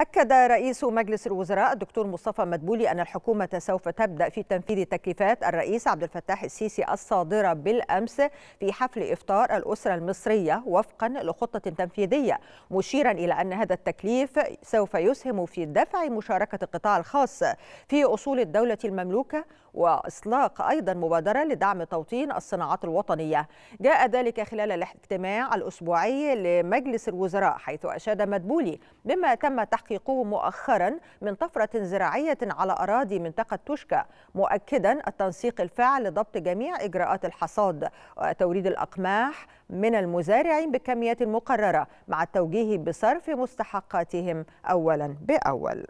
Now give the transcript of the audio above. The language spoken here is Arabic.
أكد رئيس مجلس الوزراء الدكتور مصطفى مدبولي أن الحكومة سوف تبدأ في تنفيذ تكليفات الرئيس عبد الفتاح السيسي الصادرة بالأمس في حفل إفطار الأسرة المصرية وفقا لخطة تنفيذية مشيرا إلى أن هذا التكليف سوف يسهم في دفع مشاركة القطاع الخاص في أصول الدولة المملوكة وإصلاق أيضا مبادرة لدعم توطين الصناعات الوطنية جاء ذلك خلال الاجتماع الأسبوعي لمجلس الوزراء حيث أشاد مدبولي بما تم تحقيق تحقيقه مؤخرا من طفرة زراعية على أراضي منطقة توشكا مؤكدا التنسيق الفاعل لضبط جميع إجراءات الحصاد وتوريد الأقماح من المزارعين بكميات مقررة مع التوجيه بصرف مستحقاتهم أولا بأول